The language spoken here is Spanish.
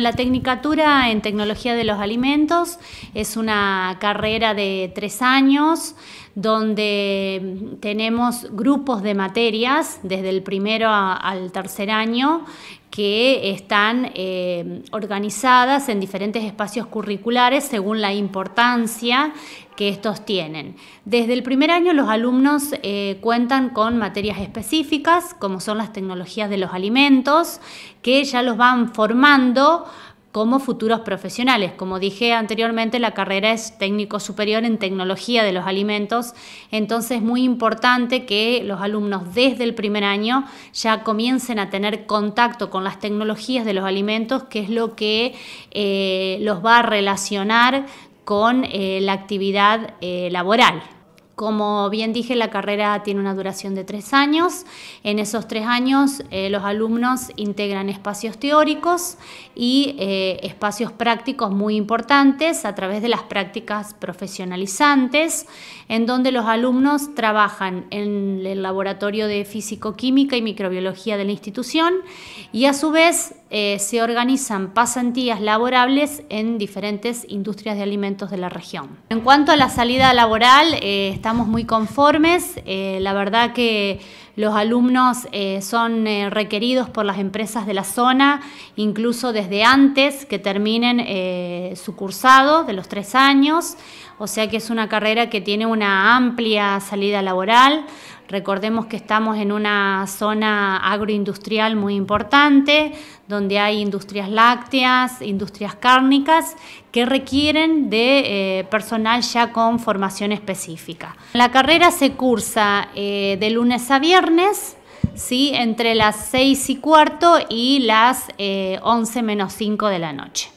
La Tecnicatura en Tecnología de los Alimentos es una carrera de tres años donde tenemos grupos de materias desde el primero al tercer año que están eh, organizadas en diferentes espacios curriculares según la importancia que estos tienen. Desde el primer año los alumnos eh, cuentan con materias específicas, como son las tecnologías de los alimentos, que ya los van formando como futuros profesionales. Como dije anteriormente, la carrera es técnico superior en tecnología de los alimentos, entonces es muy importante que los alumnos desde el primer año ya comiencen a tener contacto con las tecnologías de los alimentos, que es lo que eh, los va a relacionar con eh, la actividad eh, laboral. Como bien dije, la carrera tiene una duración de tres años. En esos tres años eh, los alumnos integran espacios teóricos y eh, espacios prácticos muy importantes a través de las prácticas profesionalizantes, en donde los alumnos trabajan en el laboratorio de físico-química y microbiología de la institución y a su vez eh, se organizan pasantías laborables en diferentes industrias de alimentos de la región. En cuanto a la salida laboral, estamos muy conformes. Eh, la verdad que los alumnos eh, son eh, requeridos por las empresas de la zona, incluso desde antes que terminen su cursado de los tres años. O sea que es una carrera que tiene una amplia salida laboral. Recordemos que estamos en una zona agroindustrial muy importante, donde hay industrias lácteas, industrias cárnicas, que requieren de eh, personal ya con formación específica. La carrera se cursa eh, de lunes a viernes, ¿sí? entre las 6 y cuarto y las 11 eh, menos 5 de la noche.